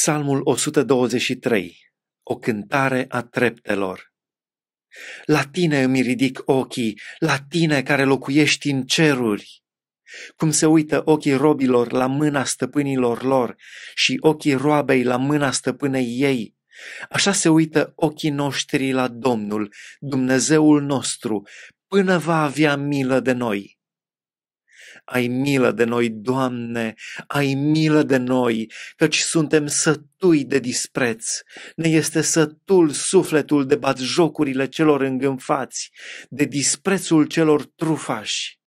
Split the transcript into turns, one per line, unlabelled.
Psalmul 123, o cântare a treptelor. La tine îmi ridic ochii, la tine care locuiești în ceruri. Cum se uită ochii robilor la mâna stăpânilor lor și ochii roabei la mâna stăpânei ei, așa se uită ochii noștri la Domnul, Dumnezeul nostru, până va avea milă de noi ai milă de noi, Doamne, ai milă de noi, căci suntem sătui de dispreț. Ne este sătul sufletul de batjocurile celor îngânfați, de disprețul celor trufași.